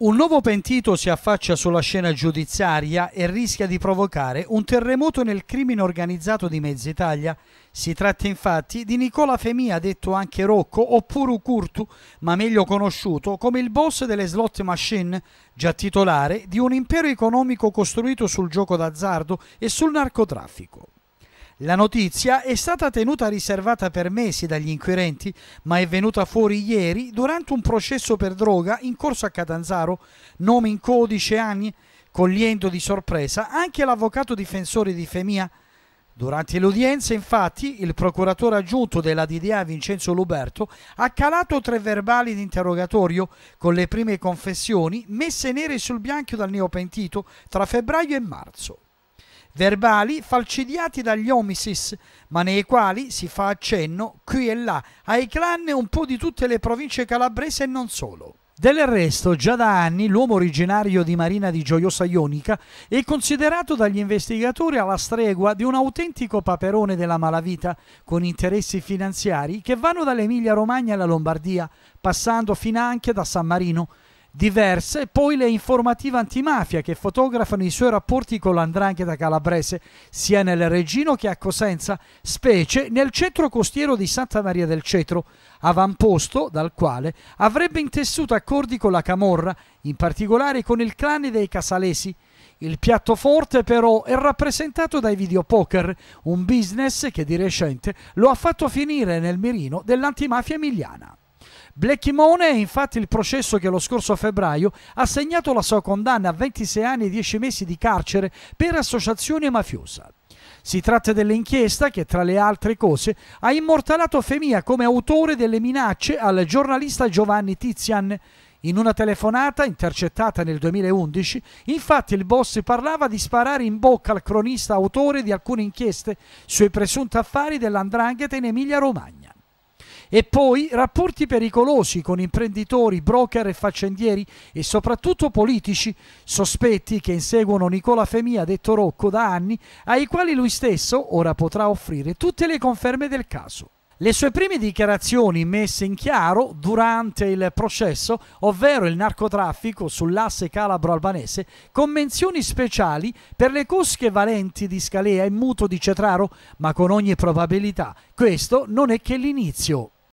Un nuovo pentito si affaccia sulla scena giudiziaria e rischia di provocare un terremoto nel crimine organizzato di Mezza Italia. Si tratta infatti di Nicola Femia, detto anche Rocco, oppure Ucurtu, ma meglio conosciuto come il boss delle slot machine, già titolare di un impero economico costruito sul gioco d'azzardo e sul narcotraffico. La notizia è stata tenuta riservata per mesi dagli inquirenti, ma è venuta fuori ieri durante un processo per droga in corso a Catanzaro, nome in codice anni, cogliendo di sorpresa anche l'avvocato difensore di Femia. Durante l'udienza, infatti, il procuratore aggiunto della DDA Vincenzo Luberto ha calato tre verbali di interrogatorio con le prime confessioni messe nere sul bianco dal neopentito tra febbraio e marzo verbali falcidiati dagli omisis, ma nei quali si fa accenno qui e là ai clan un po' di tutte le province calabrese e non solo. Del resto, già da anni l'uomo originario di Marina di Gioiosa Ionica è considerato dagli investigatori alla stregua di un autentico paperone della malavita, con interessi finanziari che vanno dall'Emilia Romagna alla Lombardia, passando fino anche da San Marino, diverse, poi le informative antimafia che fotografano i suoi rapporti con l'andrangheta calabrese, sia nel Regino che a Cosenza, specie nel centro costiero di Santa Maria del Cetro, avamposto dal quale avrebbe intessuto accordi con la Camorra, in particolare con il clan dei Casalesi. Il piatto forte però è rappresentato dai videopoker, un business che di recente lo ha fatto finire nel mirino dell'antimafia emiliana. Black Blechimone è infatti il processo che lo scorso febbraio ha segnato la sua condanna a 26 anni e 10 mesi di carcere per associazione mafiosa. Si tratta dell'inchiesta che, tra le altre cose, ha immortalato Femia come autore delle minacce al giornalista Giovanni Tizian. In una telefonata intercettata nel 2011, infatti il boss parlava di sparare in bocca al cronista autore di alcune inchieste sui presunti affari dell'andrangheta in Emilia-Romagna. E poi rapporti pericolosi con imprenditori, broker e faccendieri e soprattutto politici, sospetti che inseguono Nicola Femia, detto Rocco, da anni, ai quali lui stesso ora potrà offrire tutte le conferme del caso. Le sue prime dichiarazioni messe in chiaro durante il processo, ovvero il narcotraffico sull'asse calabro-albanese, con menzioni speciali per le cosche valenti di Scalea e Muto di Cetraro, ma con ogni probabilità questo non è che l'inizio.